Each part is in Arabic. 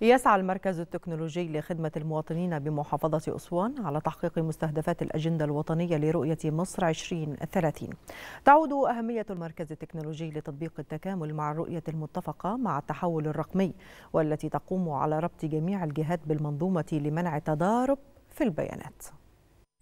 يسعى المركز التكنولوجي لخدمة المواطنين بمحافظة أسوان على تحقيق مستهدفات الأجندة الوطنية لرؤية مصر 2030 تعود أهمية المركز التكنولوجي لتطبيق التكامل مع الرؤية المتفقة مع التحول الرقمي والتي تقوم على ربط جميع الجهات بالمنظومة لمنع تضارب في البيانات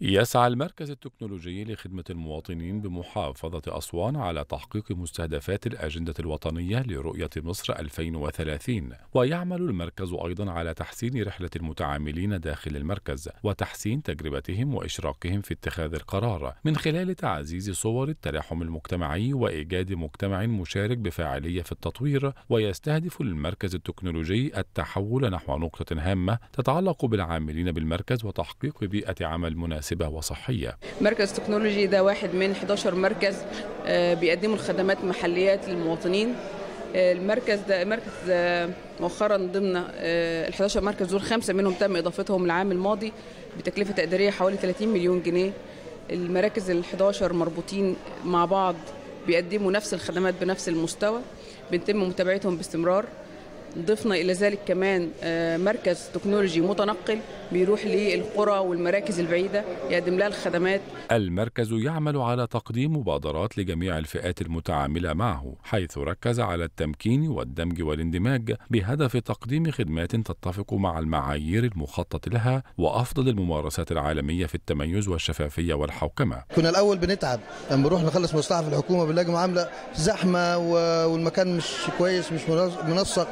يسعى المركز التكنولوجي لخدمة المواطنين بمحافظة أسوان على تحقيق مستهدفات الأجندة الوطنية لرؤية مصر 2030 ويعمل المركز أيضا على تحسين رحلة المتعاملين داخل المركز وتحسين تجربتهم وإشراكهم في اتخاذ القرار من خلال تعزيز صور التلاحم المجتمعي وإيجاد مجتمع مشارك بفاعلية في التطوير ويستهدف المركز التكنولوجي التحول نحو نقطة هامة تتعلق بالعاملين بالمركز وتحقيق بيئة عمل مناسبة مناسبة وصحية مركز تكنولوجي ده واحد من 11 مركز آه، بيقدموا الخدمات محليات للمواطنين آه، المركز ده مركز آه، مؤخرا ضمن ال 11 مركز دول خمسه منهم تم اضافتهم العام الماضي بتكلفه تقديريه حوالي 30 مليون جنيه المراكز ال 11 مربوطين مع بعض بيقدموا نفس الخدمات بنفس المستوى بنتم متابعتهم باستمرار ضفنا الى ذلك كمان آه، مركز تكنولوجي متنقل بيروح للقرى والمراكز البعيده يقدم لها الخدمات. المركز يعمل على تقديم مبادرات لجميع الفئات المتعامله معه، حيث ركز على التمكين والدمج والاندماج بهدف تقديم خدمات تتفق مع المعايير المخطط لها وافضل الممارسات العالميه في التميز والشفافيه والحوكمه. كنا الاول بنتعب لما بنروح نخلص مصلحه في الحكومه بنلاقي معامله زحمه والمكان مش كويس مش منسق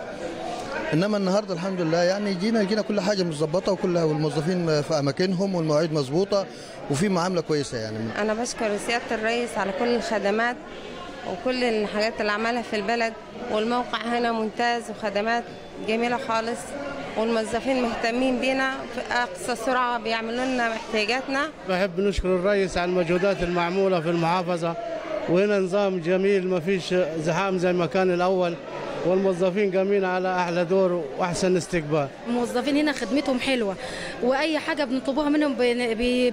انما النهارده الحمد لله يعني جينا جينا كل حاجه متظبطه وكل والموظفين في اماكنهم والمواعيد مظبوطه وفي معامله كويسه يعني انا بشكر سياده الرئيس على كل الخدمات وكل الحاجات اللي عملها في البلد والموقع هنا ممتاز وخدمات جميله خالص والموظفين مهتمين بينا في اقصى سرعه بيعملوا لنا احتياجاتنا. بحب نشكر الرئيس على المجهودات المعموله في المحافظه وهنا نظام جميل ما فيش زحام زي ما كان الاول والموظفين قامين على احلى دور واحسن استقبال الموظفين هنا خدمتهم حلوه واي حاجه بنطلبوها منهم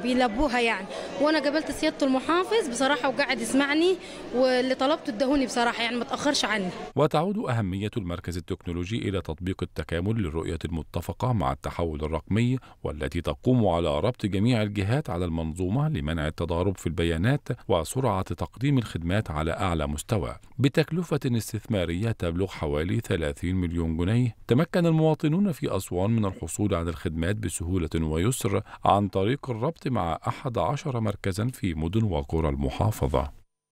بيلبوها يعني وانا قابلت سياده المحافظ بصراحه وقاعد يسمعني واللي طلبته ادهوني بصراحه يعني ما تاخرش عني وتعود اهميه المركز التكنولوجي الى تطبيق التكامل للرؤيه المتفقه مع التحول الرقمي والتي تقوم على ربط جميع الجهات على المنظومه لمنع التضارب في البيانات وسرعه تقديم الخدمات على اعلى مستوى بتكلفه استثماريه تبلغ حوالي 30 مليون جنيه تمكن المواطنون في أسوان من الحصول على الخدمات بسهولة ويسر عن طريق الربط مع أحد عشر مركزا في مدن وقرى المحافظة